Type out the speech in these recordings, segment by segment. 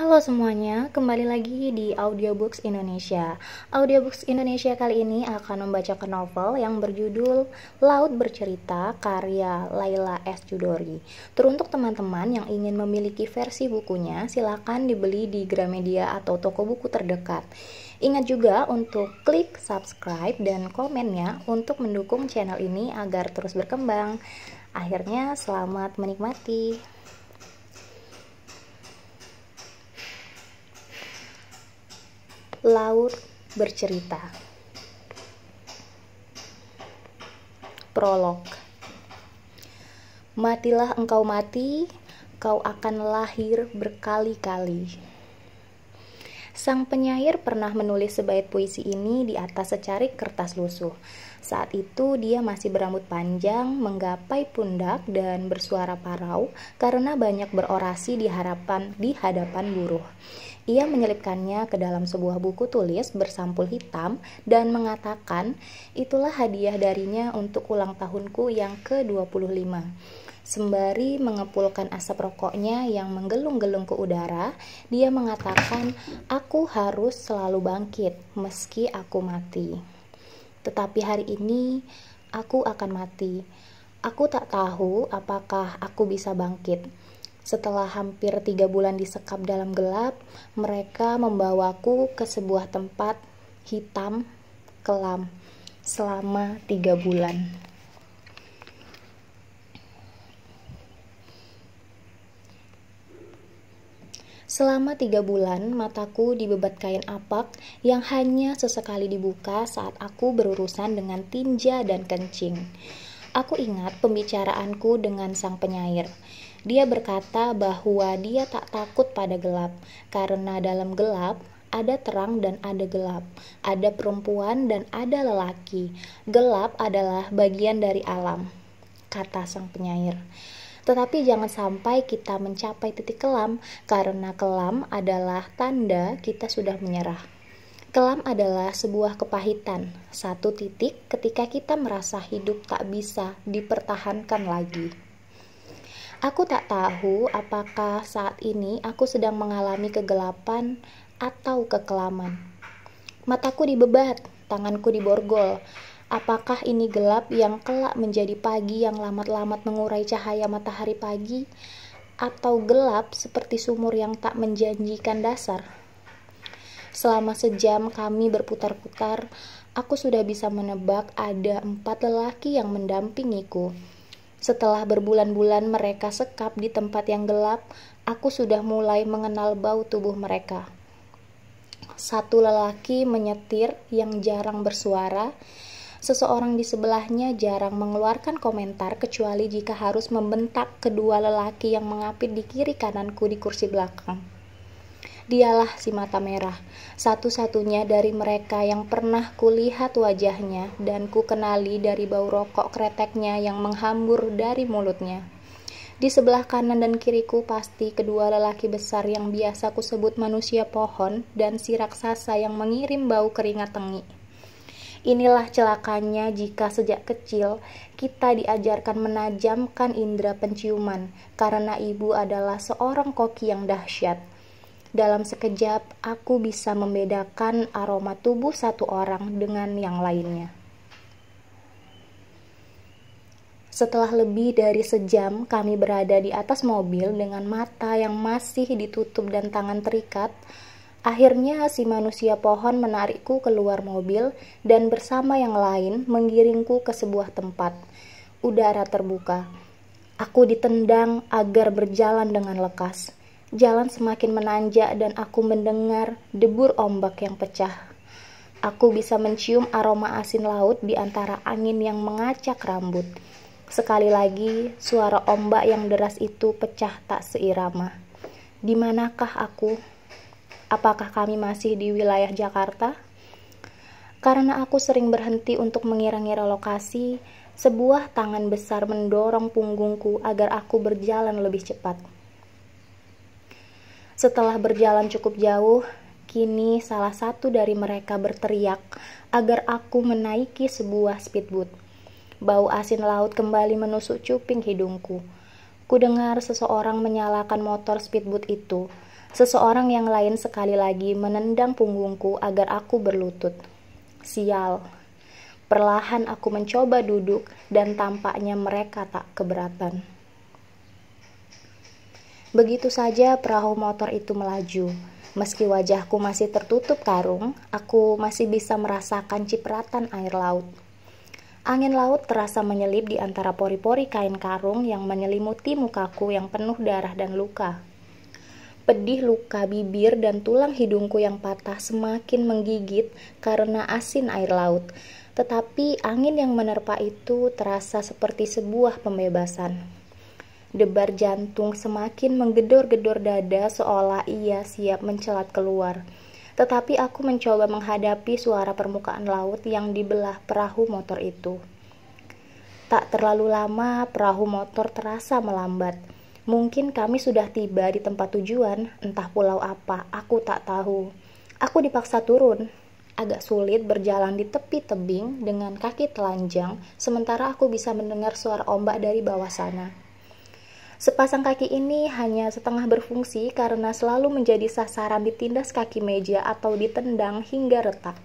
Halo semuanya, kembali lagi di Audiobooks Indonesia. Audiobooks Indonesia kali ini akan membacakan novel yang berjudul Laut Bercerita karya Laila S. Judori. Teruntuk teman-teman yang ingin memiliki versi bukunya, silakan dibeli di Gramedia atau toko buku terdekat. Ingat juga untuk klik subscribe dan komennya untuk mendukung channel ini agar terus berkembang. Akhirnya, selamat menikmati. Laut bercerita. Prolog. Matilah engkau mati, kau akan lahir berkali-kali. Sang penyair pernah menulis sebaik puisi ini di atas secarik kertas lusuh. Saat itu dia masih berambut panjang, menggapai pundak dan bersuara parau karena banyak berorasi di harapan di hadapan buruh. Ia menyelipkannya ke dalam sebuah buku tulis bersampul hitam dan mengatakan, "Itulah hadiah darinya untuk ulang tahunku yang ke-25." Sembari mengepulkan asap rokoknya yang menggelung-gelung ke udara, dia mengatakan, "Aku harus selalu bangkit meski aku mati." Tetapi hari ini aku akan mati. Aku tak tahu apakah aku bisa bangkit setelah hampir tiga bulan disekap dalam gelap, mereka membawaku ke sebuah tempat hitam kelam selama tiga bulan. Selama tiga bulan, mataku dibebat kain apak yang hanya sesekali dibuka saat aku berurusan dengan tinja dan kencing. Aku ingat pembicaraanku dengan sang penyair. Dia berkata bahwa dia tak takut pada gelap, karena dalam gelap ada terang dan ada gelap, ada perempuan dan ada lelaki. Gelap adalah bagian dari alam, kata sang penyair. Tetapi jangan sampai kita mencapai titik kelam, karena kelam adalah tanda kita sudah menyerah. Kelam adalah sebuah kepahitan, satu titik ketika kita merasa hidup tak bisa dipertahankan lagi. Aku tak tahu apakah saat ini aku sedang mengalami kegelapan atau kekelaman. Mataku dibebat, tanganku diborgol. Apakah ini gelap yang kelak menjadi pagi yang lamat-lamat mengurai cahaya matahari pagi atau gelap seperti sumur yang tak menjanjikan dasar? Selama sejam kami berputar-putar, aku sudah bisa menebak ada empat lelaki yang mendampingiku setelah berbulan-bulan mereka sekap di tempat yang gelap, aku sudah mulai mengenal bau tubuh mereka. Satu lelaki menyetir yang jarang bersuara, seseorang di sebelahnya jarang mengeluarkan komentar kecuali jika harus membentak kedua lelaki yang mengapit di kiri kananku di kursi belakang. Dialah si mata merah, satu-satunya dari mereka yang pernah kulihat wajahnya dan kukenali dari bau rokok kreteknya yang menghambur dari mulutnya. Di sebelah kanan dan kiriku pasti kedua lelaki besar yang biasa kusebut manusia pohon dan si raksasa yang mengirim bau keringat tengi. Inilah celakanya jika sejak kecil kita diajarkan menajamkan indera penciuman, karena ibu adalah seorang koki yang dahsyat. Dalam sekejap, aku bisa membedakan aroma tubuh satu orang dengan yang lainnya. Setelah lebih dari sejam, kami berada di atas mobil dengan mata yang masih ditutup dan tangan terikat. Akhirnya, si manusia pohon menarikku keluar mobil dan bersama yang lain menggiringku ke sebuah tempat. Udara terbuka, aku ditendang agar berjalan dengan lekas. Jalan semakin menanjak dan aku mendengar debur ombak yang pecah. Aku bisa mencium aroma asin laut di antara angin yang mengacak rambut. Sekali lagi, suara ombak yang deras itu pecah tak seirama. Di manakah aku? Apakah kami masih di wilayah Jakarta? Karena aku sering berhenti untuk mengira-ngira lokasi, sebuah tangan besar mendorong punggungku agar aku berjalan lebih cepat. Setelah berjalan cukup jauh, kini salah satu dari mereka berteriak agar aku menaiki sebuah speedboat. Bau asin laut kembali menusuk cuping hidungku. Kudengar seseorang menyalakan motor speedboat itu. Seseorang yang lain sekali lagi menendang punggungku agar aku berlutut. Sial. Perlahan aku mencoba duduk dan tampaknya mereka tak keberatan. Begitu saja perahu motor itu melaju. Meski wajahku masih tertutup karung, aku masih bisa merasakan cipratan air laut. Angin laut terasa menyelip di antara pori-pori kain karung yang menyelimuti mukaku yang penuh darah dan luka. Pedih luka bibir dan tulang hidungku yang patah semakin menggigit karena asin air laut. Tetapi angin yang menerpa itu terasa seperti sebuah pembebasan. Debar jantung semakin menggedor-gedor dada seolah ia siap mencelat keluar. Tetapi aku mencoba menghadapi suara permukaan laut yang dibelah perahu motor itu. Tak terlalu lama perahu motor terasa melambat. Mungkin kami sudah tiba di tempat tujuan, entah pulau apa, aku tak tahu. Aku dipaksa turun. Agak sulit berjalan di tepi tebing dengan kaki telanjang, sementara aku bisa mendengar suara ombak dari bawah sana. Sepasang kaki ini hanya setengah berfungsi karena selalu menjadi sasaran ditindas kaki meja atau ditendang hingga retak.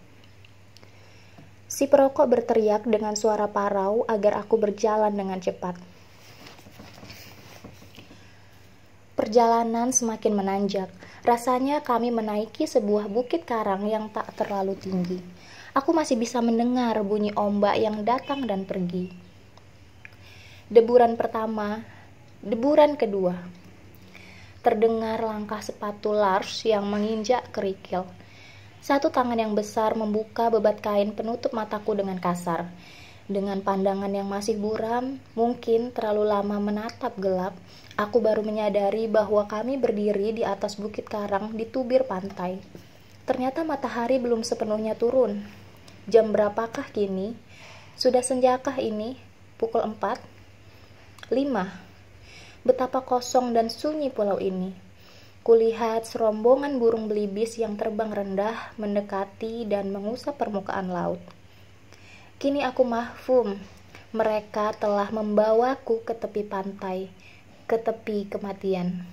Si perokok berteriak dengan suara parau agar aku berjalan dengan cepat. Perjalanan semakin menanjak. Rasanya kami menaiki sebuah bukit karang yang tak terlalu tinggi. Aku masih bisa mendengar bunyi ombak yang datang dan pergi. Deburan pertama Deburan kedua. Terdengar langkah sepatu Lars yang menginjak kerikil. Satu tangan yang besar membuka bebat kain penutup mataku dengan kasar. Dengan pandangan yang masih buram, mungkin terlalu lama menatap gelap, aku baru menyadari bahwa kami berdiri di atas bukit karang di tubir pantai. Ternyata matahari belum sepenuhnya turun. Jam berapakah kini? Sudah senjakah ini? Pukul 4? 5 betapa kosong dan sunyi pulau ini. Kulihat serombongan burung belibis yang terbang rendah, mendekati dan mengusap permukaan laut. Kini aku mahfum, mereka telah membawaku ke tepi pantai, ke tepi kematian.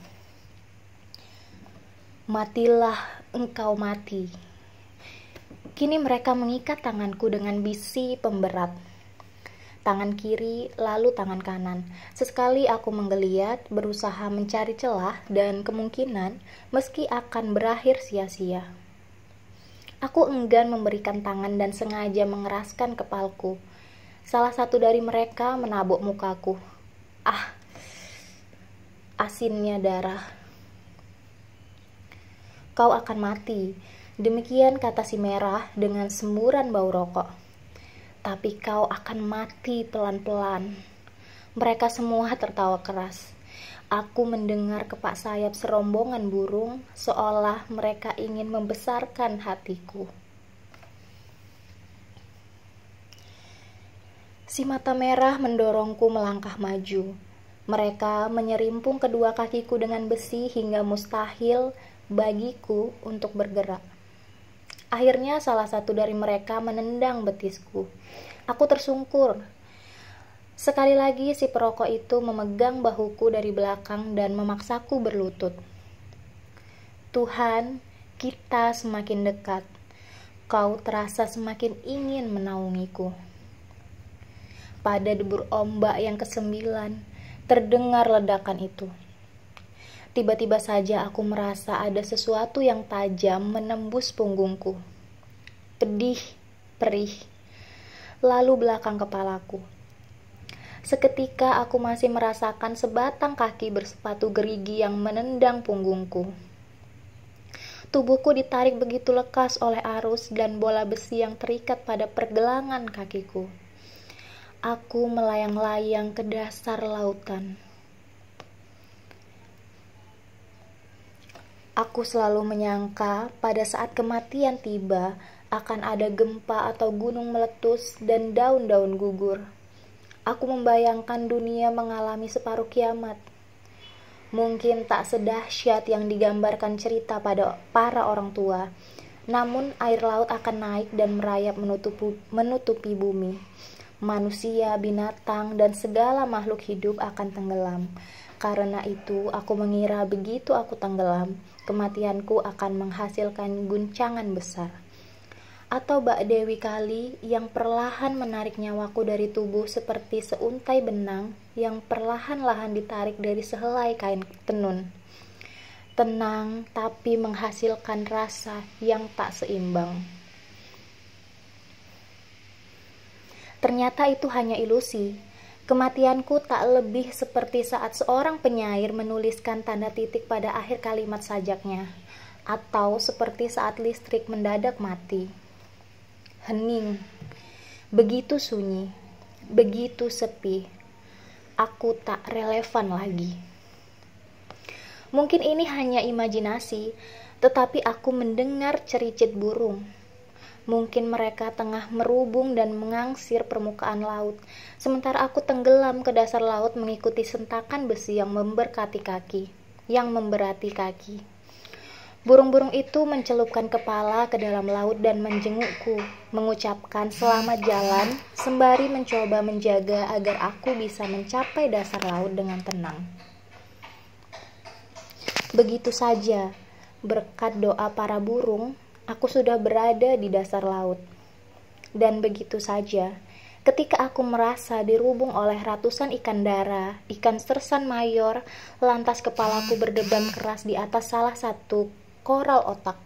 Matilah engkau mati. Kini mereka mengikat tanganku dengan bisi pemberat tangan kiri, lalu tangan kanan. Sesekali aku menggeliat, berusaha mencari celah dan kemungkinan meski akan berakhir sia-sia. Aku enggan memberikan tangan dan sengaja mengeraskan kepalku. Salah satu dari mereka menabok mukaku. Ah, asinnya darah. Kau akan mati. Demikian kata si merah dengan semburan bau rokok tapi kau akan mati pelan-pelan. Mereka semua tertawa keras. Aku mendengar kepak sayap serombongan burung, seolah mereka ingin membesarkan hatiku. Si mata merah mendorongku melangkah maju. Mereka menyerimpung kedua kakiku dengan besi hingga mustahil bagiku untuk bergerak. Akhirnya salah satu dari mereka menendang betisku. Aku tersungkur. Sekali lagi si perokok itu memegang bahuku dari belakang dan memaksaku berlutut. Tuhan, kita semakin dekat. Kau terasa semakin ingin menaungiku. Pada debur ombak yang kesembilan, terdengar ledakan itu. Tiba-tiba saja aku merasa ada sesuatu yang tajam menembus punggungku. Pedih, perih. Lalu belakang kepalaku. Seketika aku masih merasakan sebatang kaki bersepatu gerigi yang menendang punggungku. Tubuhku ditarik begitu lekas oleh arus dan bola besi yang terikat pada pergelangan kakiku. Aku melayang-layang ke dasar lautan. Aku selalu menyangka pada saat kematian tiba akan ada gempa atau gunung meletus dan daun-daun gugur. Aku membayangkan dunia mengalami separuh kiamat. Mungkin tak sedahsyat yang digambarkan cerita pada para orang tua, namun air laut akan naik dan merayap menutupi, menutupi bumi. Manusia, binatang, dan segala makhluk hidup akan tenggelam. Karena itu, aku mengira begitu aku tenggelam, kematianku akan menghasilkan guncangan besar. Atau Mbak Dewi Kali yang perlahan menarik nyawaku dari tubuh seperti seuntai benang yang perlahan-lahan ditarik dari sehelai kain tenun. Tenang tapi menghasilkan rasa yang tak seimbang. Ternyata itu hanya ilusi, Kematianku tak lebih seperti saat seorang penyair menuliskan tanda titik pada akhir kalimat sajaknya, atau seperti saat listrik mendadak mati. Hening, begitu sunyi, begitu sepi. Aku tak relevan lagi. Mungkin ini hanya imajinasi, tetapi aku mendengar cericit burung Mungkin mereka tengah merubung dan mengangsir permukaan laut, sementara aku tenggelam ke dasar laut mengikuti sentakan besi yang memberkati kaki, yang memberati kaki. Burung-burung itu mencelupkan kepala ke dalam laut dan menjengukku, mengucapkan selamat jalan, sembari mencoba menjaga agar aku bisa mencapai dasar laut dengan tenang. Begitu saja, berkat doa para burung, aku sudah berada di dasar laut. Dan begitu saja, ketika aku merasa dirubung oleh ratusan ikan dara, ikan sersan mayor, lantas kepalaku berdebam keras di atas salah satu koral otak.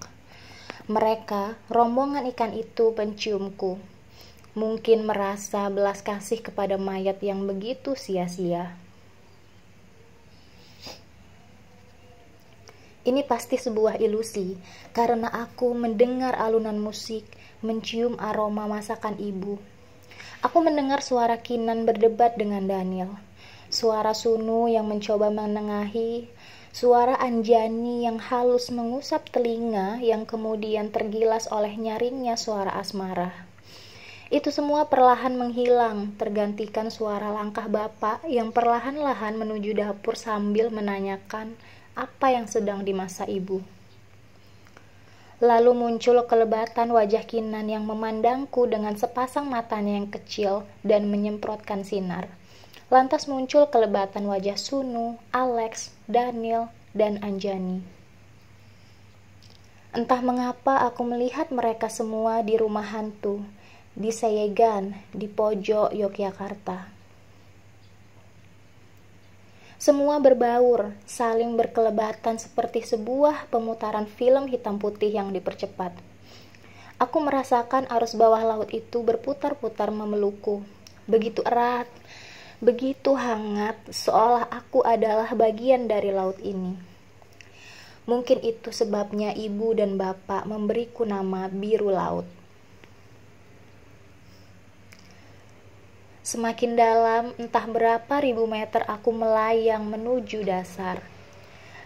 Mereka, rombongan ikan itu penciumku, Mungkin merasa belas kasih kepada mayat yang begitu sia-sia. Ini pasti sebuah ilusi, karena aku mendengar alunan musik, mencium aroma masakan ibu. Aku mendengar suara Kinan berdebat dengan Daniel, suara Sunu yang mencoba menengahi, suara Anjani yang halus mengusap telinga yang kemudian tergilas oleh nyaringnya suara asmara. Itu semua perlahan menghilang, tergantikan suara langkah bapak yang perlahan-lahan menuju dapur sambil menanyakan, apa yang sedang di masa ibu. Lalu muncul kelebatan wajah Kinan yang memandangku dengan sepasang matanya yang kecil dan menyemprotkan sinar. Lantas muncul kelebatan wajah Sunu, Alex, Daniel, dan Anjani. Entah mengapa aku melihat mereka semua di rumah hantu, di Seyegan, di pojok Yogyakarta. Semua berbaur, saling berkelebatan seperti sebuah pemutaran film hitam putih yang dipercepat. Aku merasakan arus bawah laut itu berputar-putar memelukku. Begitu erat, begitu hangat, seolah aku adalah bagian dari laut ini. Mungkin itu sebabnya ibu dan bapak memberiku nama biru laut. Semakin dalam, entah berapa ribu meter aku melayang menuju dasar.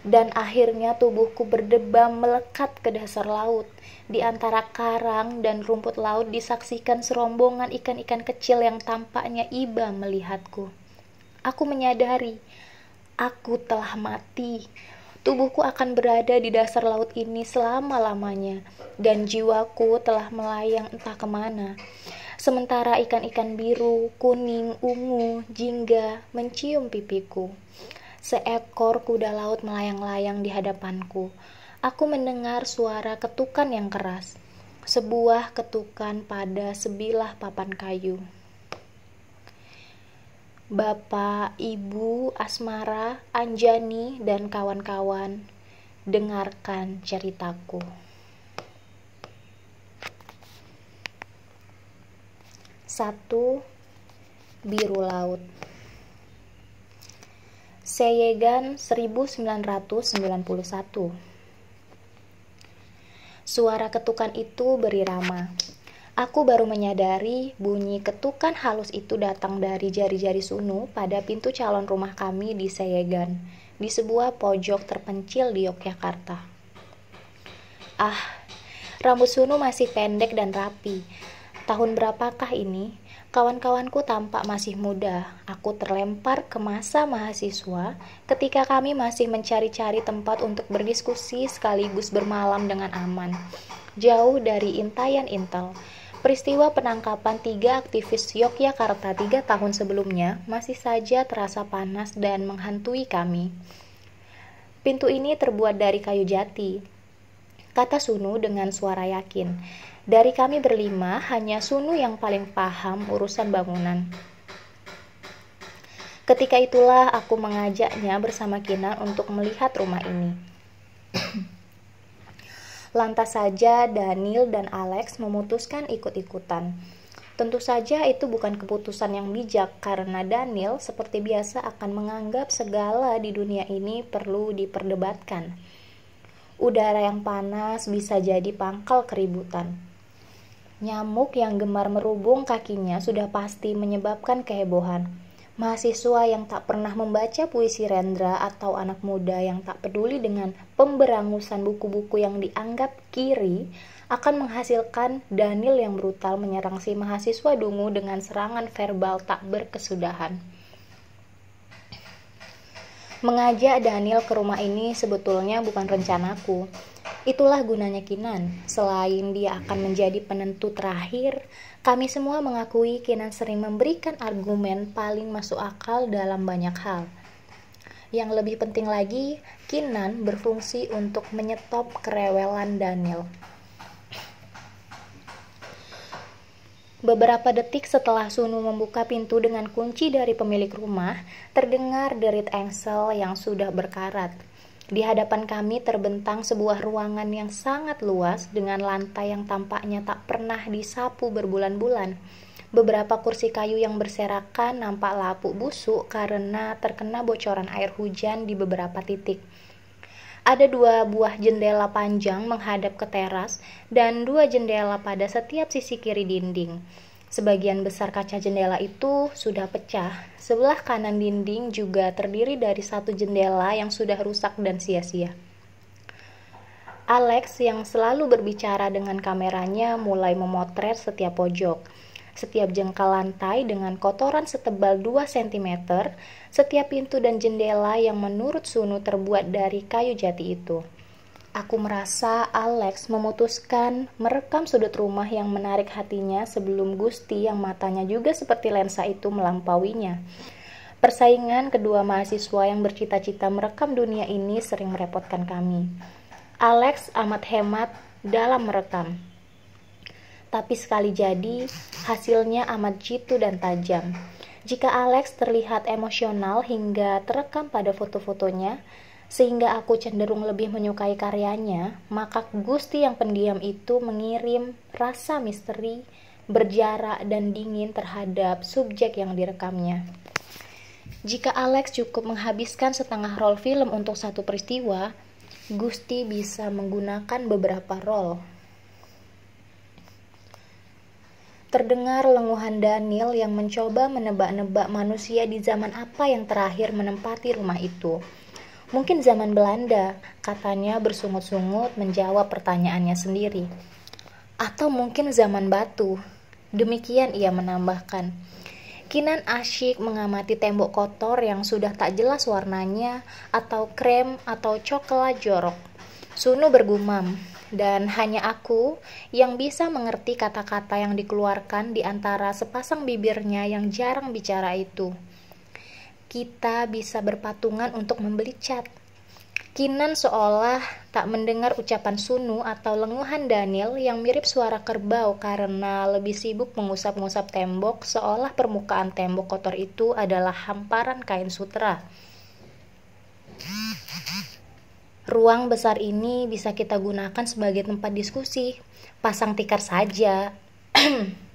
Dan akhirnya tubuhku berdebam melekat ke dasar laut. Di antara karang dan rumput laut disaksikan serombongan ikan-ikan kecil yang tampaknya iba melihatku. Aku menyadari, aku telah mati. Tubuhku akan berada di dasar laut ini selama-lamanya, dan jiwaku telah melayang entah kemana. Sementara ikan-ikan biru, kuning, ungu, jingga mencium pipiku. Seekor kuda laut melayang-layang di hadapanku. Aku mendengar suara ketukan yang keras. Sebuah ketukan pada sebilah papan kayu. Bapak, Ibu, Asmara, Anjani, dan kawan-kawan, dengarkan ceritaku. satu biru laut. Seyegan 1991 Suara ketukan itu berirama. Aku baru menyadari bunyi ketukan halus itu datang dari jari-jari Sunu pada pintu calon rumah kami di Seyegan, di sebuah pojok terpencil di Yogyakarta. Ah, rambut Sunu masih pendek dan rapi, Tahun berapakah ini? Kawan-kawanku tampak masih muda. Aku terlempar ke masa mahasiswa ketika kami masih mencari-cari tempat untuk berdiskusi sekaligus bermalam dengan aman. Jauh dari intayan intel. Peristiwa penangkapan tiga aktivis Yogyakarta tiga tahun sebelumnya masih saja terasa panas dan menghantui kami. Pintu ini terbuat dari kayu jati, kata Sunu dengan suara yakin. Dari kami berlima, hanya Sunu yang paling paham urusan bangunan. Ketika itulah aku mengajaknya bersama Kinan untuk melihat rumah ini. Lantas saja Daniel dan Alex memutuskan ikut-ikutan. Tentu saja itu bukan keputusan yang bijak karena Daniel seperti biasa akan menganggap segala di dunia ini perlu diperdebatkan. Udara yang panas bisa jadi pangkal keributan Nyamuk yang gemar merubung kakinya sudah pasti menyebabkan kehebohan. Mahasiswa yang tak pernah membaca puisi Rendra atau anak muda yang tak peduli dengan pemberangusan buku-buku yang dianggap kiri akan menghasilkan Daniel yang brutal menyerang si mahasiswa dungu dengan serangan verbal tak berkesudahan. Mengajak Daniel ke rumah ini sebetulnya bukan rencanaku. Itulah gunanya Kinan. Selain dia akan menjadi penentu terakhir, kami semua mengakui Kinan sering memberikan argumen paling masuk akal dalam banyak hal. Yang lebih penting lagi, Kinan berfungsi untuk menyetop kerewelan Daniel. Beberapa detik setelah Sunu membuka pintu dengan kunci dari pemilik rumah, terdengar derit engsel yang sudah berkarat. Di hadapan kami terbentang sebuah ruangan yang sangat luas dengan lantai yang tampaknya tak pernah disapu berbulan-bulan. Beberapa kursi kayu yang berserakan nampak lapuk busuk karena terkena bocoran air hujan di beberapa titik. Ada dua buah jendela panjang menghadap ke teras dan dua jendela pada setiap sisi kiri dinding. Sebagian besar kaca jendela itu sudah pecah. Sebelah kanan dinding juga terdiri dari satu jendela yang sudah rusak dan sia-sia. Alex yang selalu berbicara dengan kameranya mulai memotret setiap pojok. Setiap jengkal lantai dengan kotoran setebal 2 cm, setiap pintu dan jendela yang menurut Sunu terbuat dari kayu jati itu. Aku merasa Alex memutuskan merekam sudut rumah yang menarik hatinya sebelum Gusti yang matanya juga seperti lensa itu melampauinya. Persaingan kedua mahasiswa yang bercita-cita merekam dunia ini sering merepotkan kami. Alex amat hemat dalam merekam. Tapi sekali jadi, hasilnya amat jitu dan tajam. Jika Alex terlihat emosional hingga terekam pada foto-fotonya, sehingga aku cenderung lebih menyukai karyanya, maka Gusti yang pendiam itu mengirim rasa misteri, berjarak dan dingin terhadap subjek yang direkamnya. Jika Alex cukup menghabiskan setengah roll film untuk satu peristiwa, Gusti bisa menggunakan beberapa roll. Terdengar lenguhan Daniel yang mencoba menebak-nebak manusia di zaman apa yang terakhir menempati rumah itu. Mungkin zaman Belanda, katanya bersungut-sungut menjawab pertanyaannya sendiri. Atau mungkin zaman batu. Demikian ia menambahkan. Kinan asyik mengamati tembok kotor yang sudah tak jelas warnanya atau krem atau coklat jorok. Sunu bergumam, dan hanya aku yang bisa mengerti kata-kata yang dikeluarkan di antara sepasang bibirnya yang jarang bicara itu kita bisa berpatungan untuk membeli cat. Kinan seolah tak mendengar ucapan Sunu atau lenguhan Daniel yang mirip suara kerbau karena lebih sibuk mengusap-ngusap tembok seolah permukaan tembok kotor itu adalah hamparan kain sutra. Ruang besar ini bisa kita gunakan sebagai tempat diskusi. Pasang tikar saja.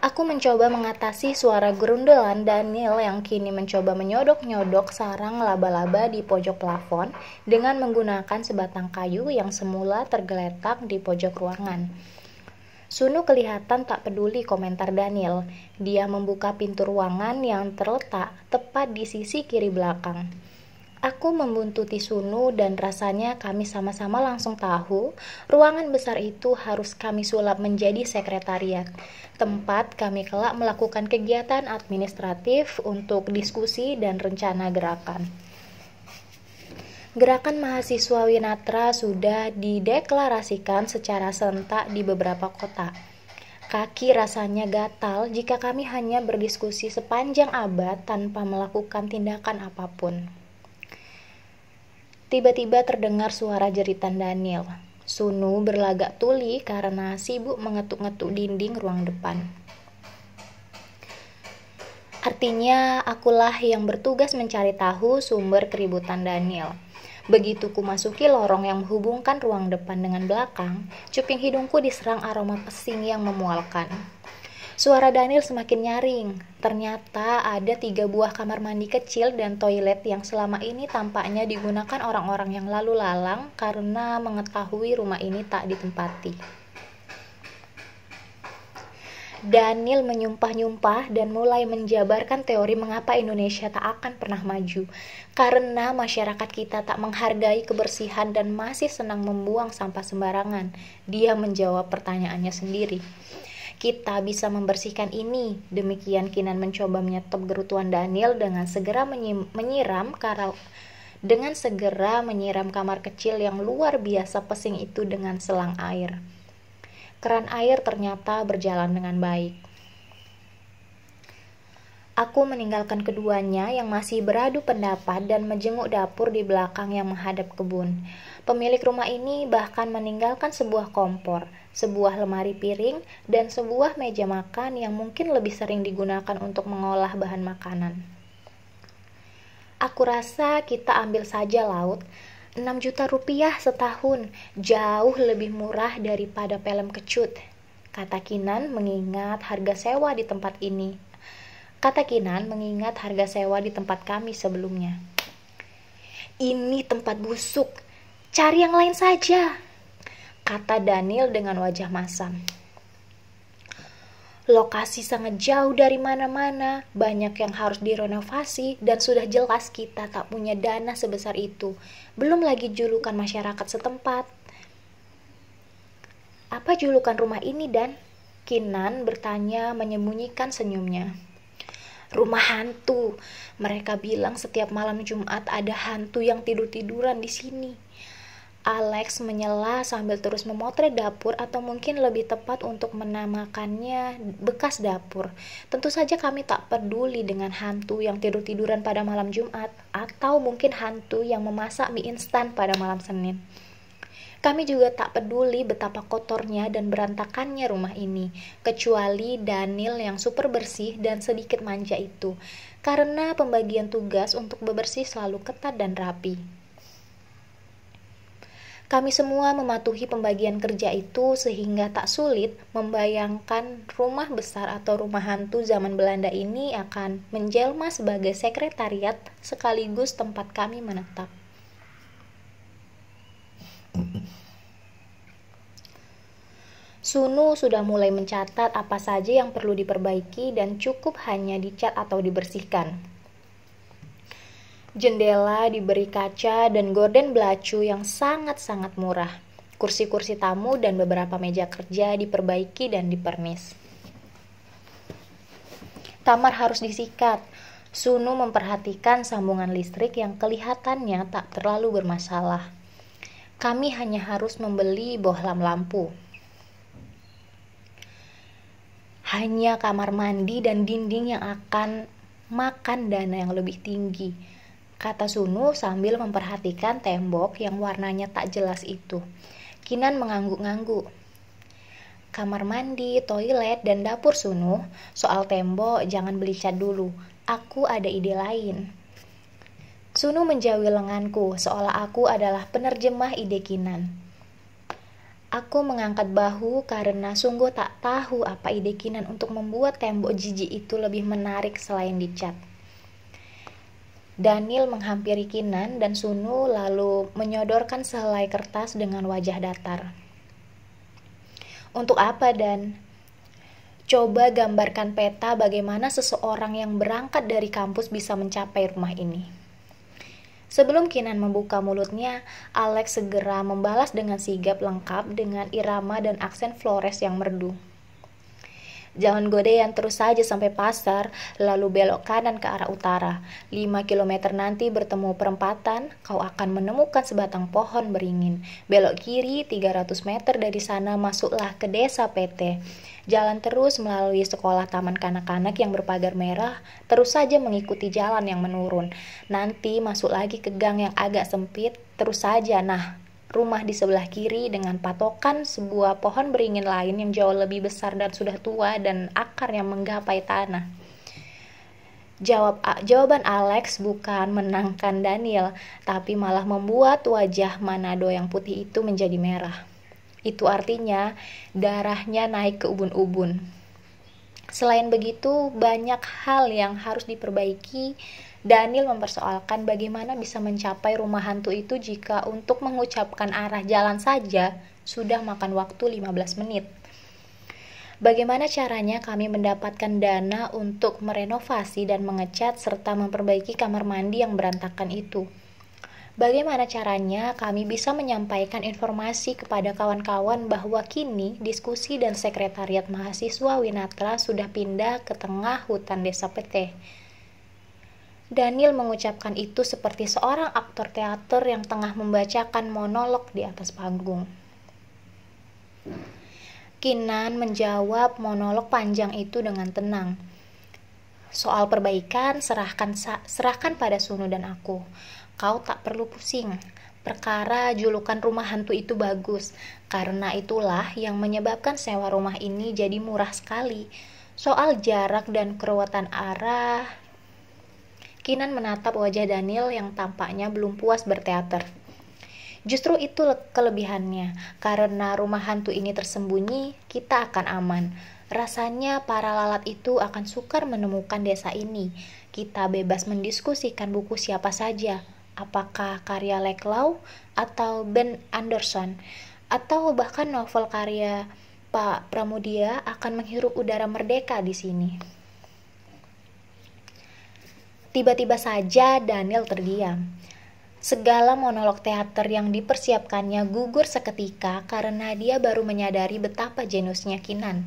Aku mencoba mengatasi suara gerundelan Daniel yang kini mencoba menyodok-nyodok sarang laba-laba di pojok plafon dengan menggunakan sebatang kayu yang semula tergeletak di pojok ruangan. Sunu kelihatan tak peduli komentar Daniel. Dia membuka pintu ruangan yang terletak tepat di sisi kiri belakang. Aku membuntuti Sunu dan rasanya kami sama-sama langsung tahu ruangan besar itu harus kami sulap menjadi sekretariat. Tempat kami kelak melakukan kegiatan administratif untuk diskusi dan rencana gerakan. Gerakan mahasiswa Winatra sudah dideklarasikan secara sentak di beberapa kota. Kaki rasanya gatal jika kami hanya berdiskusi sepanjang abad tanpa melakukan tindakan apapun. Tiba-tiba terdengar suara jeritan Daniel. Sunu berlagak tuli karena sibuk mengetuk-ngetuk dinding ruang depan. Artinya, akulah yang bertugas mencari tahu sumber keributan Daniel. Begitu ku masuki lorong yang menghubungkan ruang depan dengan belakang, cuping hidungku diserang aroma pesing yang memualkan. Suara Daniel semakin nyaring. Ternyata ada tiga buah kamar mandi kecil dan toilet yang selama ini tampaknya digunakan orang-orang yang lalu lalang karena mengetahui rumah ini tak ditempati. Daniel menyumpah-nyumpah dan mulai menjabarkan teori mengapa Indonesia tak akan pernah maju. Karena masyarakat kita tak menghargai kebersihan dan masih senang membuang sampah sembarangan. Dia menjawab pertanyaannya sendiri. Kita bisa membersihkan ini. Demikian Kinan mencoba menyetop gerutuan Daniel dengan segera menyiram karau dengan segera menyiram kamar kecil yang luar biasa pesing itu dengan selang air. Keran air ternyata berjalan dengan baik. Aku meninggalkan keduanya yang masih beradu pendapat dan menjenguk dapur di belakang yang menghadap kebun. Pemilik rumah ini bahkan meninggalkan sebuah kompor, sebuah lemari piring, dan sebuah meja makan yang mungkin lebih sering digunakan untuk mengolah bahan makanan. Aku rasa kita ambil saja laut, 6 juta rupiah setahun, jauh lebih murah daripada pelem kecut, kata Kinan mengingat harga sewa di tempat ini kata Kinan mengingat harga sewa di tempat kami sebelumnya. Ini tempat busuk, cari yang lain saja, kata Daniel dengan wajah masam. Lokasi sangat jauh dari mana-mana, banyak yang harus direnovasi, dan sudah jelas kita tak punya dana sebesar itu. Belum lagi julukan masyarakat setempat. Apa julukan rumah ini, Dan? Kinan bertanya menyembunyikan senyumnya rumah hantu. Mereka bilang setiap malam Jumat ada hantu yang tidur-tiduran di sini. Alex menyela sambil terus memotret dapur atau mungkin lebih tepat untuk menamakannya bekas dapur. Tentu saja kami tak peduli dengan hantu yang tidur-tiduran pada malam Jumat atau mungkin hantu yang memasak mie instan pada malam Senin. Kami juga tak peduli betapa kotornya dan berantakannya rumah ini, kecuali Daniel yang super bersih dan sedikit manja itu, karena pembagian tugas untuk bebersih selalu ketat dan rapi. Kami semua mematuhi pembagian kerja itu sehingga tak sulit membayangkan rumah besar atau rumah hantu zaman Belanda ini akan menjelma sebagai sekretariat sekaligus tempat kami menetap. Sunu sudah mulai mencatat apa saja yang perlu diperbaiki dan cukup hanya dicat atau dibersihkan. Jendela diberi kaca dan gorden belacu yang sangat-sangat murah. Kursi-kursi tamu dan beberapa meja kerja diperbaiki dan dipernis. Kamar harus disikat. Sunu memperhatikan sambungan listrik yang kelihatannya tak terlalu bermasalah kami hanya harus membeli bohlam lampu. Hanya kamar mandi dan dinding yang akan makan dana yang lebih tinggi, kata Sunu sambil memperhatikan tembok yang warnanya tak jelas itu. Kinan mengangguk-ngangguk. Kamar mandi, toilet, dan dapur Sunu, soal tembok jangan beli cat dulu. Aku ada ide lain. Sunu menjauhi lenganku, seolah aku adalah penerjemah ide Kinan. Aku mengangkat bahu karena sungguh tak tahu apa ide Kinan untuk membuat tembok jijik itu lebih menarik selain dicat. Daniel menghampiri Kinan dan Sunu lalu menyodorkan sehelai kertas dengan wajah datar. Untuk apa Dan? Coba gambarkan peta bagaimana seseorang yang berangkat dari kampus bisa mencapai rumah ini. Sebelum Kinan membuka mulutnya, Alex segera membalas dengan sigap lengkap dengan irama dan aksen Flores yang merdu. Jangan godean terus saja sampai pasar, lalu belok kanan ke arah utara. 5 km nanti bertemu perempatan, kau akan menemukan sebatang pohon beringin. Belok kiri 300 meter dari sana masuklah ke desa PT. Jalan terus melalui sekolah taman kanak-kanak yang berpagar merah, terus saja mengikuti jalan yang menurun. Nanti masuk lagi ke gang yang agak sempit, terus saja. Nah, rumah di sebelah kiri dengan patokan sebuah pohon beringin lain yang jauh lebih besar dan sudah tua dan akar yang menggapai tanah. Jawab jawaban Alex bukan menangkan Daniel, tapi malah membuat wajah Manado yang putih itu menjadi merah. Itu artinya darahnya naik ke ubun-ubun. Selain begitu, banyak hal yang harus diperbaiki Daniel mempersoalkan bagaimana bisa mencapai rumah hantu itu jika untuk mengucapkan arah jalan saja sudah makan waktu 15 menit. Bagaimana caranya kami mendapatkan dana untuk merenovasi dan mengecat serta memperbaiki kamar mandi yang berantakan itu? Bagaimana caranya kami bisa menyampaikan informasi kepada kawan-kawan bahwa kini diskusi dan sekretariat mahasiswa Winatra sudah pindah ke tengah hutan desa Peteh? Daniel mengucapkan itu seperti seorang aktor teater yang tengah membacakan monolog di atas panggung. Kinan menjawab monolog panjang itu dengan tenang. Soal perbaikan serahkan serahkan pada Sunu dan aku. Kau tak perlu pusing. Perkara julukan rumah hantu itu bagus, karena itulah yang menyebabkan sewa rumah ini jadi murah sekali. Soal jarak dan keruwetan arah, Kinan menatap wajah Daniel yang tampaknya belum puas berteater. Justru itu kelebihannya, karena rumah hantu ini tersembunyi, kita akan aman. Rasanya para lalat itu akan sukar menemukan desa ini. Kita bebas mendiskusikan buku siapa saja, apakah karya Leklau atau Ben Anderson, atau bahkan novel karya Pak Pramudia akan menghirup udara merdeka di sini. Tiba-tiba saja Daniel terdiam. Segala monolog teater yang dipersiapkannya gugur seketika karena dia baru menyadari betapa jeniusnya Kinan.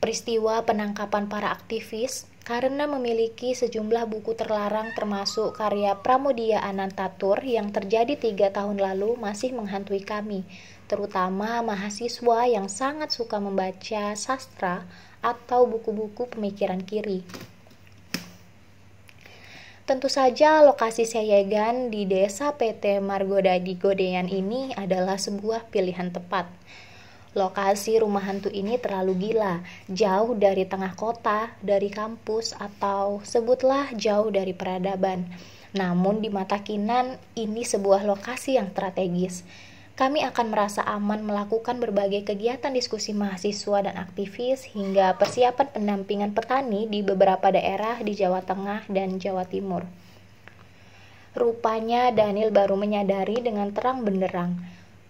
Peristiwa penangkapan para aktivis karena memiliki sejumlah buku terlarang termasuk karya Pramudia Anantatur yang terjadi tiga tahun lalu masih menghantui kami, terutama mahasiswa yang sangat suka membaca sastra atau buku-buku pemikiran kiri. Tentu saja lokasi Seyegan di desa PT Margoda di Godean ini adalah sebuah pilihan tepat. Lokasi rumah hantu ini terlalu gila, jauh dari tengah kota, dari kampus, atau sebutlah jauh dari peradaban. Namun di mata Kinan, ini sebuah lokasi yang strategis kami akan merasa aman melakukan berbagai kegiatan diskusi mahasiswa dan aktivis hingga persiapan pendampingan petani di beberapa daerah di Jawa Tengah dan Jawa Timur. Rupanya Daniel baru menyadari dengan terang benderang.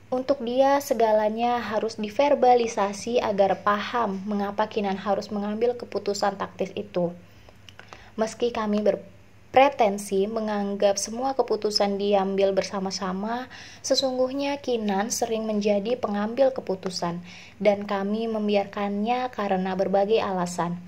Untuk dia segalanya harus diverbalisasi agar paham mengapa Kinan harus mengambil keputusan taktis itu. Meski kami ber pretensi menganggap semua keputusan diambil bersama-sama, sesungguhnya Kinan sering menjadi pengambil keputusan, dan kami membiarkannya karena berbagai alasan.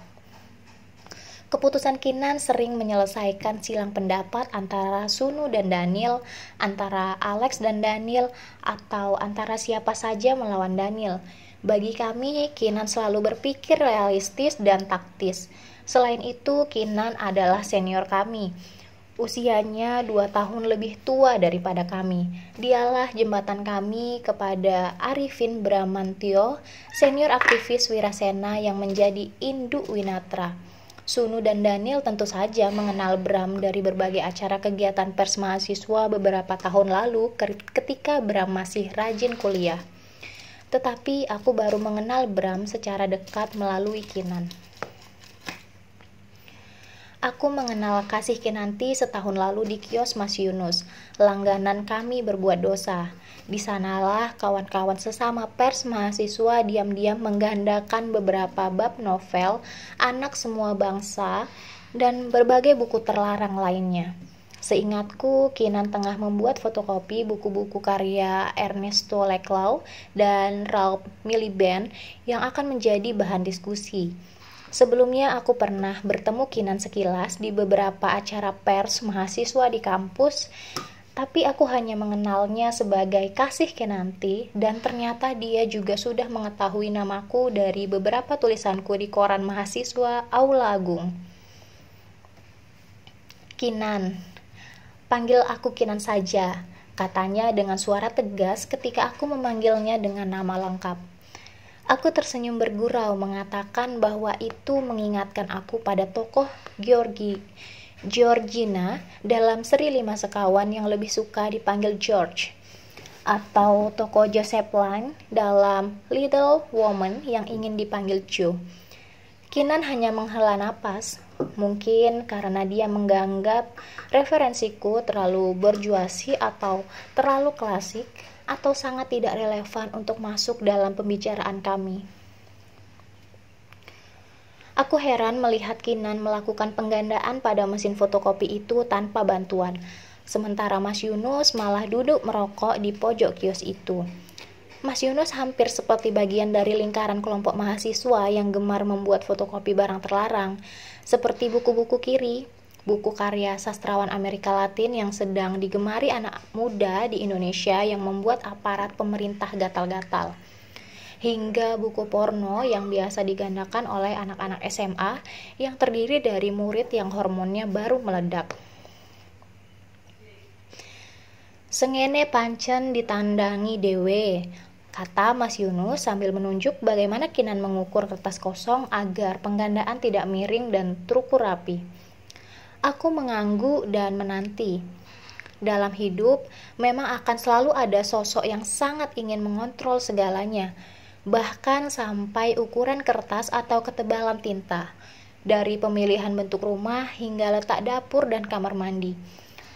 Keputusan Kinan sering menyelesaikan silang pendapat antara Sunu dan Daniel, antara Alex dan Daniel, atau antara siapa saja melawan Daniel. Bagi kami, Kinan selalu berpikir realistis dan taktis. Selain itu, Kinan adalah senior kami. Usianya dua tahun lebih tua daripada kami. Dialah jembatan kami kepada Arifin Bramantio, senior aktivis Wirasena yang menjadi induk Winatra. Sunu dan Daniel tentu saja mengenal Bram dari berbagai acara kegiatan pers mahasiswa beberapa tahun lalu ketika Bram masih rajin kuliah. Tetapi aku baru mengenal Bram secara dekat melalui Kinan. Aku mengenal kasih Kinanti setahun lalu di kios Mas Yunus. Langganan kami berbuat dosa. Di sanalah kawan-kawan sesama pers mahasiswa diam-diam menggandakan beberapa bab novel, anak semua bangsa, dan berbagai buku terlarang lainnya. Seingatku, Kinan tengah membuat fotokopi buku-buku karya Ernesto Leclau dan Ralph Miliband yang akan menjadi bahan diskusi. Sebelumnya aku pernah bertemu Kinan sekilas di beberapa acara pers mahasiswa di kampus, tapi aku hanya mengenalnya sebagai Kasih Kenanti, dan ternyata dia juga sudah mengetahui namaku dari beberapa tulisanku di koran mahasiswa Aula Agung. Kinan, panggil aku Kinan saja, katanya dengan suara tegas ketika aku memanggilnya dengan nama lengkap. Aku tersenyum bergurau mengatakan bahwa itu mengingatkan aku pada tokoh Georgi Georgina dalam seri lima sekawan yang lebih suka dipanggil George atau tokoh Joseph Line dalam Little Woman yang ingin dipanggil Joe. Kinan hanya menghela napas, mungkin karena dia menganggap referensiku terlalu berjuasi atau terlalu klasik atau sangat tidak relevan untuk masuk dalam pembicaraan kami. Aku heran melihat Kinan melakukan penggandaan pada mesin fotokopi itu tanpa bantuan, sementara Mas Yunus malah duduk merokok di pojok kios itu. Mas Yunus hampir seperti bagian dari lingkaran kelompok mahasiswa yang gemar membuat fotokopi barang terlarang, seperti buku-buku kiri, buku karya sastrawan Amerika Latin yang sedang digemari anak muda di Indonesia yang membuat aparat pemerintah gatal-gatal hingga buku porno yang biasa digandakan oleh anak-anak SMA yang terdiri dari murid yang hormonnya baru meledak. Sengene pancen ditandangi dewe, kata Mas Yunus sambil menunjuk bagaimana Kinan mengukur kertas kosong agar penggandaan tidak miring dan terukur rapi aku menganggu dan menanti. Dalam hidup, memang akan selalu ada sosok yang sangat ingin mengontrol segalanya, bahkan sampai ukuran kertas atau ketebalan tinta, dari pemilihan bentuk rumah hingga letak dapur dan kamar mandi.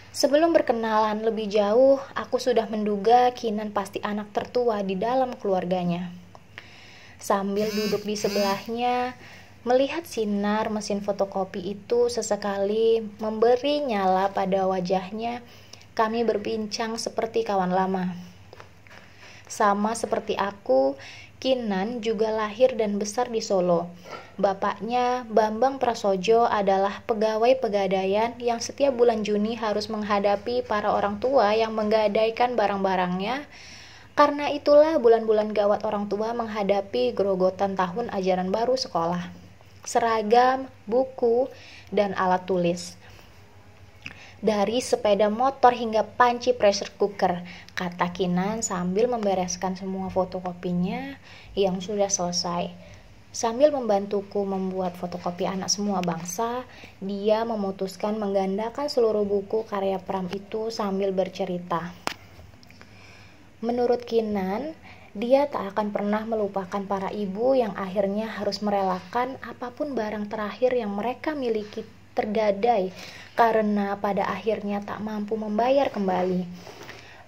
Sebelum berkenalan lebih jauh, aku sudah menduga Kinan pasti anak tertua di dalam keluarganya. Sambil duduk di sebelahnya, Melihat sinar mesin fotokopi itu sesekali memberi nyala pada wajahnya, kami berbincang seperti kawan lama. Sama seperti aku, Kinan juga lahir dan besar di Solo. Bapaknya, Bambang Prasojo, adalah pegawai pegadaian yang setiap bulan Juni harus menghadapi para orang tua yang menggadaikan barang-barangnya. Karena itulah bulan-bulan gawat orang tua menghadapi gerogotan tahun ajaran baru sekolah seragam, buku, dan alat tulis. Dari sepeda motor hingga panci pressure cooker, kata Kinan sambil membereskan semua fotokopinya yang sudah selesai. Sambil membantuku membuat fotokopi anak semua bangsa, dia memutuskan menggandakan seluruh buku karya Pram itu sambil bercerita. Menurut Kinan, dia tak akan pernah melupakan para ibu yang akhirnya harus merelakan apapun barang terakhir yang mereka miliki tergadai karena pada akhirnya tak mampu membayar kembali.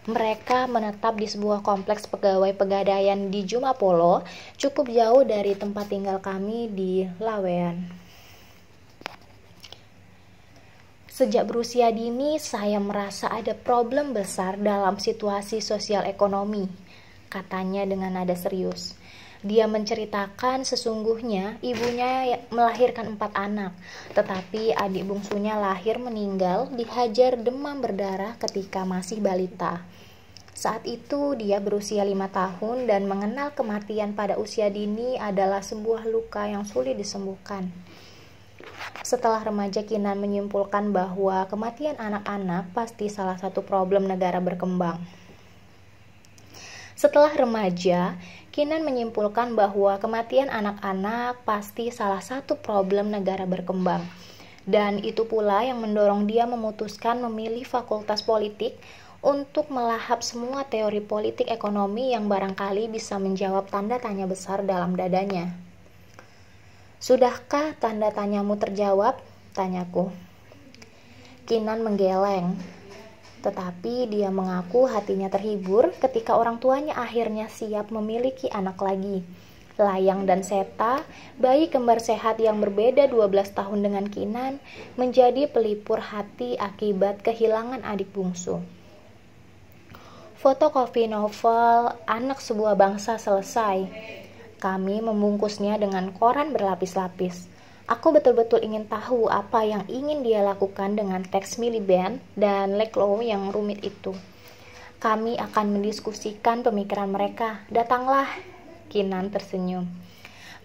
Mereka menetap di sebuah kompleks pegawai pegadaian di Jumapolo, cukup jauh dari tempat tinggal kami di Lawean. Sejak berusia dini, saya merasa ada problem besar dalam situasi sosial ekonomi katanya dengan nada serius. Dia menceritakan sesungguhnya ibunya melahirkan empat anak, tetapi adik bungsunya lahir meninggal dihajar demam berdarah ketika masih balita. Saat itu dia berusia lima tahun dan mengenal kematian pada usia dini adalah sebuah luka yang sulit disembuhkan. Setelah remaja Kinan menyimpulkan bahwa kematian anak-anak pasti salah satu problem negara berkembang. Setelah remaja, Kinan menyimpulkan bahwa kematian anak-anak pasti salah satu problem negara berkembang. Dan itu pula yang mendorong dia memutuskan memilih fakultas politik untuk melahap semua teori politik ekonomi yang barangkali bisa menjawab tanda tanya besar dalam dadanya. Sudahkah tanda tanyamu terjawab? Tanyaku. Kinan menggeleng. Tetapi dia mengaku hatinya terhibur ketika orang tuanya akhirnya siap memiliki anak lagi. Layang dan Seta, bayi kembar sehat yang berbeda 12 tahun dengan Kinan, menjadi pelipur hati akibat kehilangan adik bungsu. Foto kopi novel Anak Sebuah Bangsa Selesai. Kami membungkusnya dengan koran berlapis-lapis Aku betul-betul ingin tahu apa yang ingin dia lakukan dengan teks Miliband dan Leklo yang rumit itu. Kami akan mendiskusikan pemikiran mereka. Datanglah. Kinan tersenyum.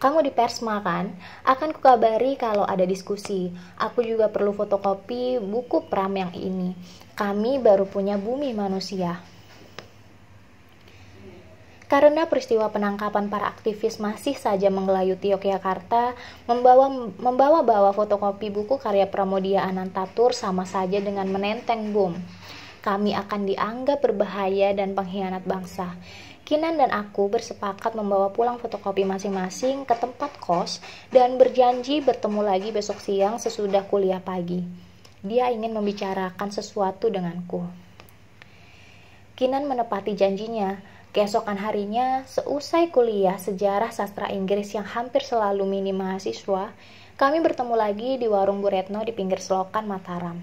Kamu di pers makan. Akan kukabari kalau ada diskusi. Aku juga perlu fotokopi buku Pram yang ini. Kami baru punya bumi manusia karena peristiwa penangkapan para aktivis masih saja menggelayuti Yogyakarta, membawa membawa-bawa fotokopi buku karya Pramodia Anantatur sama saja dengan menenteng bom. Kami akan dianggap berbahaya dan pengkhianat bangsa. Kinan dan aku bersepakat membawa pulang fotokopi masing-masing ke tempat kos dan berjanji bertemu lagi besok siang sesudah kuliah pagi. Dia ingin membicarakan sesuatu denganku. Kinan menepati janjinya, Keesokan harinya, seusai kuliah sejarah sastra Inggris yang hampir selalu minim mahasiswa, kami bertemu lagi di warung Bu Retno di pinggir selokan Mataram.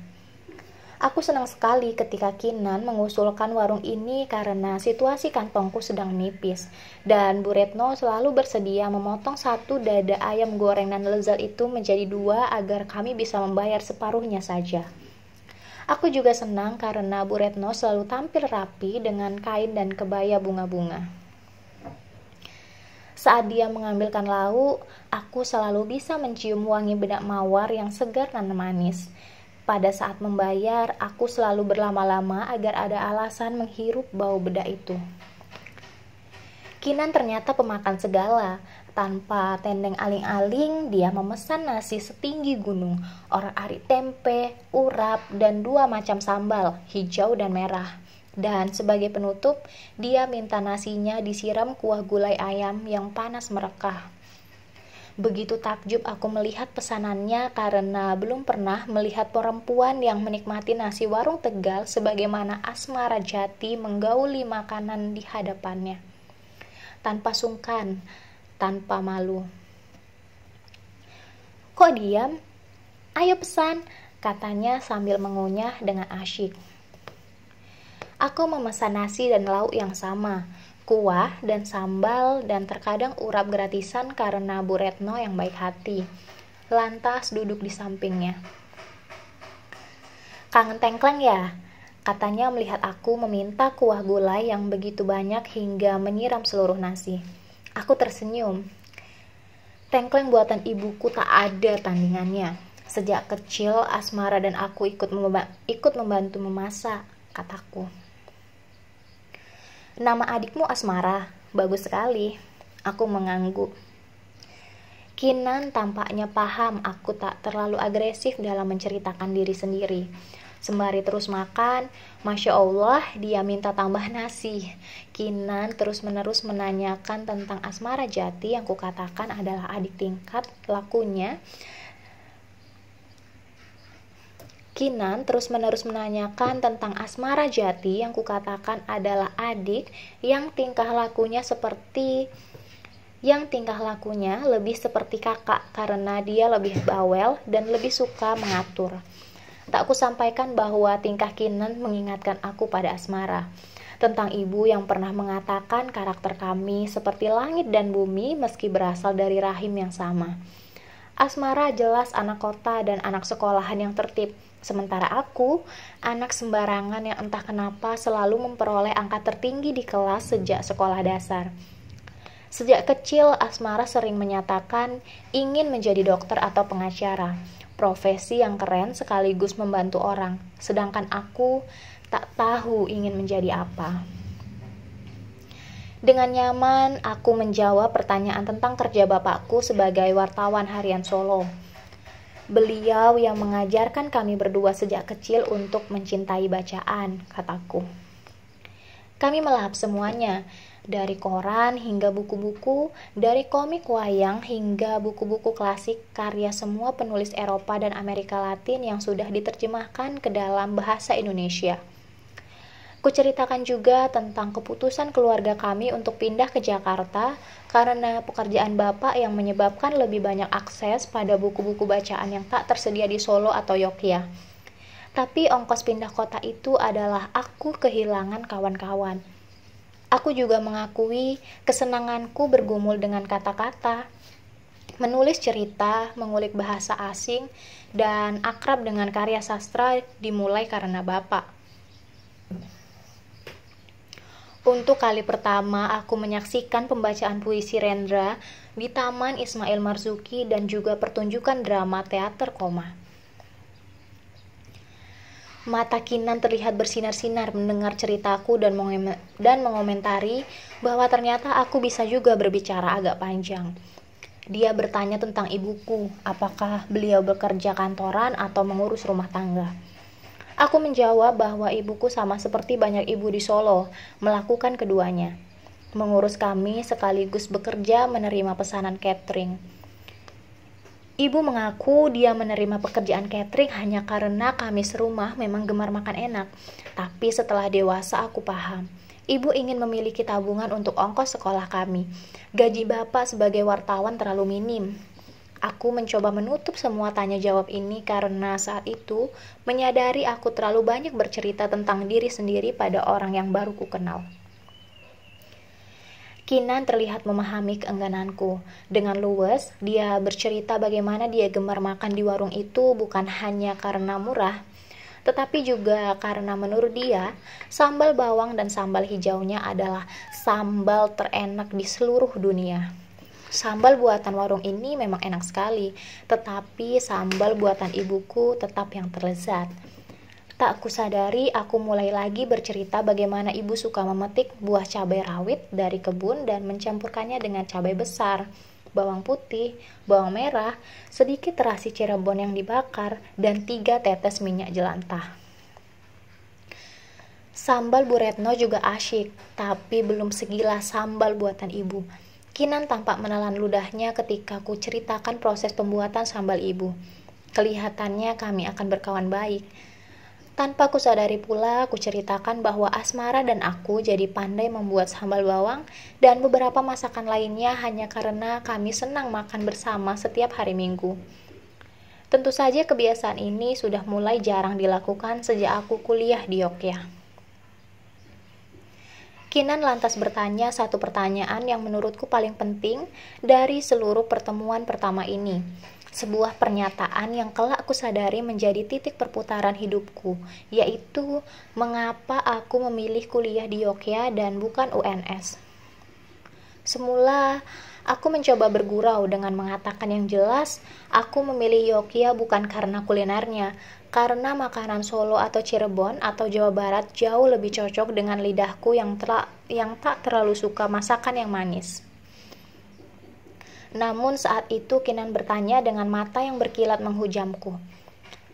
Aku senang sekali ketika Kinan mengusulkan warung ini karena situasi kantongku sedang nipis dan Bu Retno selalu bersedia memotong satu dada ayam goreng dan lezat itu menjadi dua agar kami bisa membayar separuhnya saja. Aku juga senang karena Bu Retno selalu tampil rapi dengan kain dan kebaya bunga-bunga. Saat dia mengambilkan lauk, aku selalu bisa mencium wangi bedak mawar yang segar dan manis. Pada saat membayar, aku selalu berlama-lama agar ada alasan menghirup bau bedak itu. Kinan ternyata pemakan segala. Tanpa tendeng aling-aling, dia memesan nasi setinggi gunung, orang ari tempe, urap, dan dua macam sambal, hijau dan merah. Dan sebagai penutup, dia minta nasinya disiram kuah gulai ayam yang panas merekah. Begitu takjub aku melihat pesanannya karena belum pernah melihat perempuan yang menikmati nasi warung Tegal sebagaimana Asma Rajati menggauli makanan di hadapannya. Tanpa sungkan, tanpa malu. Kok diam? Ayo pesan, katanya sambil mengunyah dengan asyik. Aku memesan nasi dan lauk yang sama, kuah dan sambal dan terkadang urap gratisan karena Bu Retno yang baik hati. Lantas duduk di sampingnya. Kangen tengkleng ya? Katanya melihat aku meminta kuah gulai yang begitu banyak hingga menyiram seluruh nasi. Aku tersenyum. Tengkleng buatan ibuku tak ada tandingannya. Sejak kecil, Asmara dan aku ikut, memba ikut membantu memasak, kataku. Nama adikmu Asmara, bagus sekali. Aku mengangguk. Kinan tampaknya paham aku tak terlalu agresif dalam menceritakan diri sendiri. Sembari terus makan, Masya Allah dia minta tambah nasi. Kinan terus-menerus menanyakan tentang asmara jati yang kukatakan adalah adik tingkat lakunya. Kinan terus-menerus menanyakan tentang asmara jati yang kukatakan adalah adik yang tingkah lakunya seperti yang tingkah lakunya lebih seperti kakak karena dia lebih bawel dan lebih suka mengatur tak ku sampaikan bahwa tingkah Kinan mengingatkan aku pada asmara tentang ibu yang pernah mengatakan karakter kami seperti langit dan bumi meski berasal dari rahim yang sama. Asmara jelas anak kota dan anak sekolahan yang tertib, sementara aku, anak sembarangan yang entah kenapa selalu memperoleh angka tertinggi di kelas sejak sekolah dasar. Sejak kecil, Asmara sering menyatakan ingin menjadi dokter atau pengacara, profesi yang keren sekaligus membantu orang, sedangkan aku tak tahu ingin menjadi apa. Dengan nyaman, aku menjawab pertanyaan tentang kerja bapakku sebagai wartawan harian Solo. Beliau yang mengajarkan kami berdua sejak kecil untuk mencintai bacaan, kataku. Kami melahap semuanya, dari koran hingga buku-buku, dari komik wayang hingga buku-buku klasik karya semua penulis Eropa dan Amerika Latin yang sudah diterjemahkan ke dalam bahasa Indonesia. Kuceritakan juga tentang keputusan keluarga kami untuk pindah ke Jakarta karena pekerjaan bapak yang menyebabkan lebih banyak akses pada buku-buku bacaan yang tak tersedia di Solo atau Yogyakarta. Tapi ongkos pindah kota itu adalah aku kehilangan kawan-kawan. Aku juga mengakui kesenanganku bergumul dengan kata-kata, menulis cerita, mengulik bahasa asing, dan akrab dengan karya sastra dimulai karena Bapak. Untuk kali pertama, aku menyaksikan pembacaan puisi Rendra di Taman Ismail Marzuki dan juga pertunjukan drama teater koma. Mata Kinan terlihat bersinar-sinar mendengar ceritaku dan, dan mengomentari bahwa ternyata aku bisa juga berbicara agak panjang. Dia bertanya tentang ibuku, apakah beliau bekerja kantoran atau mengurus rumah tangga. Aku menjawab bahwa ibuku sama seperti banyak ibu di Solo, melakukan keduanya. Mengurus kami sekaligus bekerja menerima pesanan catering. Ibu mengaku dia menerima pekerjaan catering hanya karena kami serumah memang gemar makan enak. Tapi setelah dewasa aku paham. Ibu ingin memiliki tabungan untuk ongkos sekolah kami. Gaji bapak sebagai wartawan terlalu minim. Aku mencoba menutup semua tanya jawab ini karena saat itu menyadari aku terlalu banyak bercerita tentang diri sendiri pada orang yang baru ku kenal. Kinan terlihat memahami keenggananku. Dengan luwes, dia bercerita bagaimana dia gemar makan di warung itu bukan hanya karena murah, tetapi juga karena menurut dia sambal bawang dan sambal hijaunya adalah sambal terenak di seluruh dunia. Sambal buatan warung ini memang enak sekali, tetapi sambal buatan ibuku tetap yang terlezat. Tak kusadari aku mulai lagi bercerita bagaimana ibu suka memetik buah cabai rawit dari kebun dan mencampurkannya dengan cabai besar, bawang putih, bawang merah, sedikit terasi Cirebon yang dibakar, dan tiga tetes minyak jelantah. Sambal Bu Retno juga asyik, tapi belum segila sambal buatan ibu. Kinan tampak menelan ludahnya ketika ku ceritakan proses pembuatan sambal ibu. Kelihatannya kami akan berkawan baik. Tanpa kusadari pula, aku ceritakan bahwa Asmara dan aku jadi pandai membuat sambal bawang dan beberapa masakan lainnya hanya karena kami senang makan bersama setiap hari Minggu. Tentu saja kebiasaan ini sudah mulai jarang dilakukan sejak aku kuliah di Yogyakarta. Kinan lantas bertanya satu pertanyaan yang menurutku paling penting dari seluruh pertemuan pertama ini, sebuah pernyataan yang kelak aku sadari menjadi titik perputaran hidupku, yaitu mengapa aku memilih kuliah di Yogyakarta dan bukan UNS. Semula, aku mencoba bergurau dengan mengatakan yang jelas, aku memilih Yogyakarta bukan karena kulinernya, karena makanan Solo atau Cirebon atau Jawa Barat jauh lebih cocok dengan lidahku yang, yang tak terlalu suka masakan yang manis. Namun saat itu Kinan bertanya dengan mata yang berkilat menghujamku.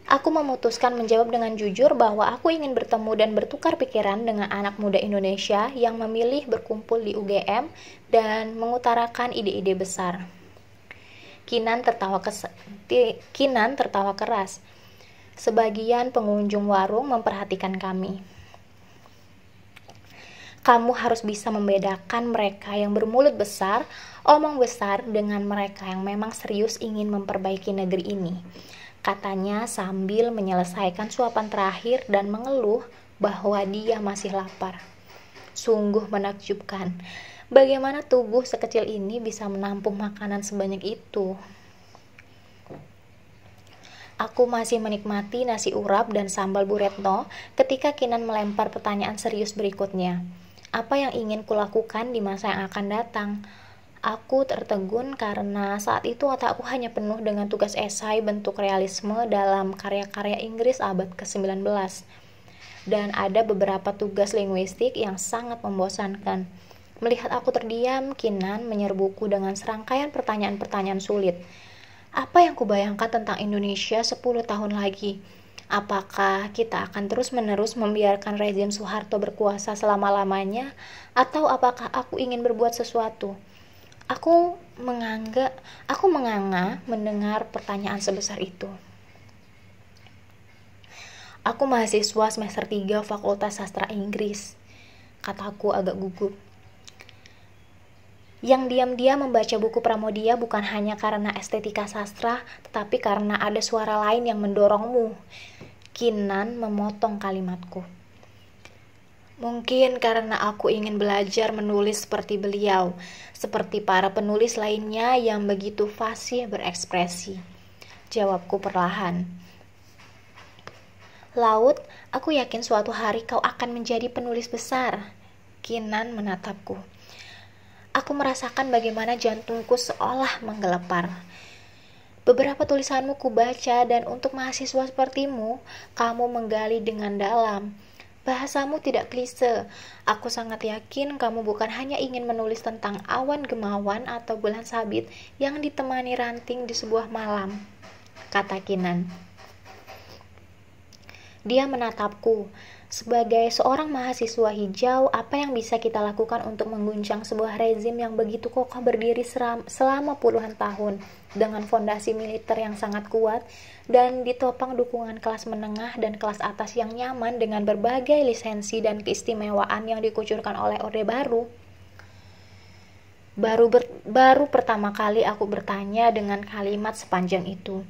Aku memutuskan menjawab dengan jujur bahwa aku ingin bertemu dan bertukar pikiran dengan anak muda Indonesia yang memilih berkumpul di UGM dan mengutarakan ide-ide besar. Kinan tertawa Kinan tertawa keras. Sebagian pengunjung warung memperhatikan kami. Kamu harus bisa membedakan mereka yang bermulut besar omong besar dengan mereka yang memang serius ingin memperbaiki negeri ini. Katanya sambil menyelesaikan suapan terakhir dan mengeluh bahwa dia masih lapar. Sungguh menakjubkan. Bagaimana tubuh sekecil ini bisa menampung makanan sebanyak itu? Aku masih menikmati nasi urap dan sambal buretno ketika Kinan melempar pertanyaan serius berikutnya. Apa yang ingin kulakukan di masa yang akan datang? Aku tertegun karena saat itu otakku hanya penuh dengan tugas esai bentuk realisme dalam karya-karya Inggris abad ke-19. Dan ada beberapa tugas linguistik yang sangat membosankan. Melihat aku terdiam, Kinan menyerbuku dengan serangkaian pertanyaan-pertanyaan sulit. Apa yang kubayangkan tentang Indonesia 10 tahun lagi? Apakah kita akan terus-menerus membiarkan rezim Soeharto berkuasa selama-lamanya, atau apakah aku ingin berbuat sesuatu? Aku menganggap aku menganga mendengar pertanyaan sebesar itu. Aku mahasiswa semester 3 Fakultas Sastra Inggris. Kataku agak gugup. Yang diam-diam membaca buku Pramodia bukan hanya karena estetika sastra, tetapi karena ada suara lain yang mendorongmu. Kinan memotong kalimatku. Mungkin karena aku ingin belajar menulis seperti beliau, seperti para penulis lainnya yang begitu fasih berekspresi. Jawabku perlahan. Laut, aku yakin suatu hari kau akan menjadi penulis besar. Kinan menatapku. Aku merasakan bagaimana jantungku seolah menggelepar. Beberapa tulisanmu kubaca dan untuk mahasiswa sepertimu, kamu menggali dengan dalam Bahasamu tidak klise. Aku sangat yakin kamu bukan hanya ingin menulis tentang awan gemawan atau bulan sabit yang ditemani ranting di sebuah malam, kata Kinan. Dia menatapku. Sebagai seorang mahasiswa hijau, apa yang bisa kita lakukan untuk mengguncang sebuah rezim yang begitu kokoh berdiri selama puluhan tahun dengan fondasi militer yang sangat kuat dan ditopang dukungan kelas menengah dan kelas atas yang nyaman dengan berbagai lisensi dan keistimewaan yang dikucurkan oleh Orde Baru. Baru ber, baru pertama kali aku bertanya dengan kalimat sepanjang itu.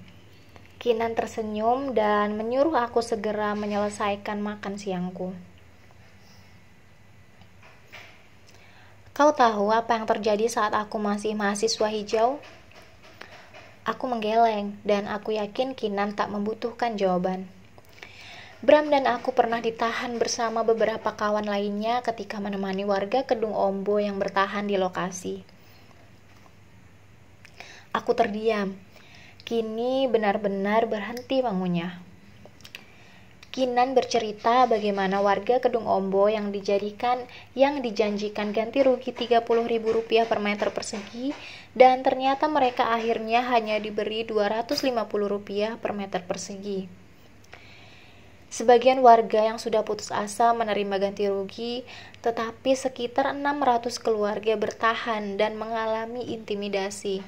Kinan tersenyum dan menyuruh aku segera menyelesaikan makan siangku. Kau tahu apa yang terjadi saat aku masih mahasiswa hijau? Aku menggeleng, dan aku yakin Kinan tak membutuhkan jawaban. Bram dan aku pernah ditahan bersama beberapa kawan lainnya ketika menemani warga Kedung Ombo yang bertahan di lokasi. Aku terdiam. Kini benar-benar berhenti mengunyah. Kinan bercerita bagaimana warga Kedung Ombo yang dijadikan yang dijanjikan ganti rugi Rp30.000 per meter persegi dan ternyata mereka akhirnya hanya diberi Rp250 per meter persegi. Sebagian warga yang sudah putus asa menerima ganti rugi, tetapi sekitar 600 keluarga bertahan dan mengalami intimidasi.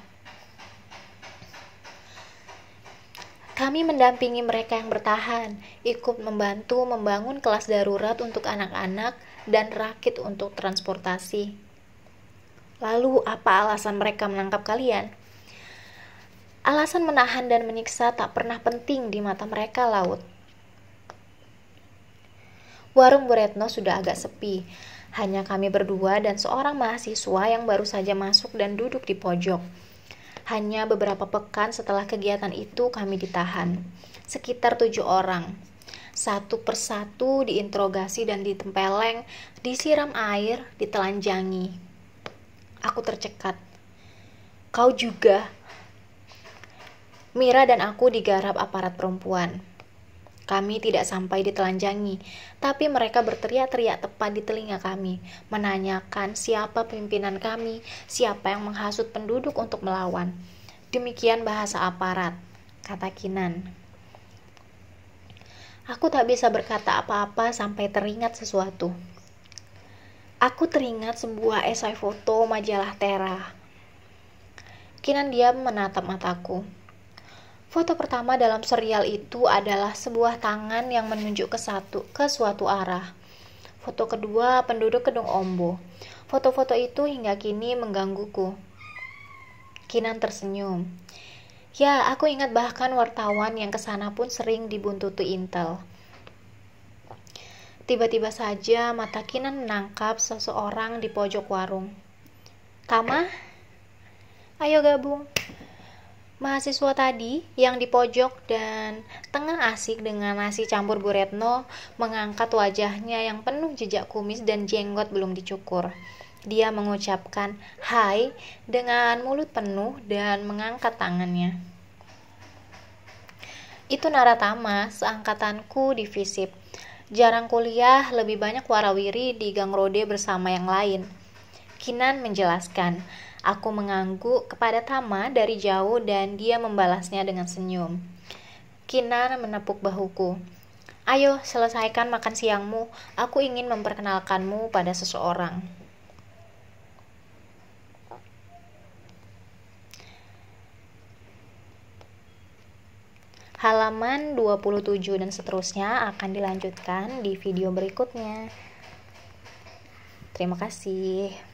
Kami mendampingi mereka yang bertahan, ikut membantu membangun kelas darurat untuk anak-anak dan rakit untuk transportasi. Lalu, apa alasan mereka menangkap kalian? Alasan menahan dan menyiksa tak pernah penting di mata mereka, laut. Warung Bu sudah agak sepi. Hanya kami berdua dan seorang mahasiswa yang baru saja masuk dan duduk di pojok. Hanya beberapa pekan setelah kegiatan itu kami ditahan. Sekitar tujuh orang. Satu persatu diinterogasi dan ditempeleng, disiram air, ditelanjangi. Aku tercekat. Kau juga. Mira dan aku digarap aparat perempuan. Kami tidak sampai ditelanjangi, tapi mereka berteriak-teriak tepat di telinga kami, menanyakan siapa pimpinan kami, siapa yang menghasut penduduk untuk melawan. Demikian bahasa aparat, kata Kinan. Aku tak bisa berkata apa-apa sampai teringat sesuatu. Aku teringat sebuah esai foto majalah Tera. Kinan diam menatap mataku. Foto pertama dalam serial itu adalah sebuah tangan yang menunjuk ke satu ke suatu arah. Foto kedua penduduk Kedung Ombo. Foto-foto itu hingga kini menggangguku. Kinan tersenyum. Ya, aku ingat bahkan wartawan yang kesana pun sering dibuntuti intel. Tiba-tiba saja mata Kinan menangkap seseorang di pojok warung. Tama, ayo gabung. Mahasiswa tadi yang di pojok dan tengah asik dengan nasi campur Bu Retno mengangkat wajahnya yang penuh jejak kumis dan jenggot belum dicukur. Dia mengucapkan "Hai" dengan mulut penuh dan mengangkat tangannya. Itu Naratama, seangkatanku di FISIP. Jarang kuliah, lebih banyak warawiri di gang Rode bersama yang lain. Kinan menjelaskan, Aku mengangguk kepada Tama dari jauh dan dia membalasnya dengan senyum. Kinar menepuk bahuku. Ayo, selesaikan makan siangmu. Aku ingin memperkenalkanmu pada seseorang. Halaman 27 dan seterusnya akan dilanjutkan di video berikutnya. Terima kasih.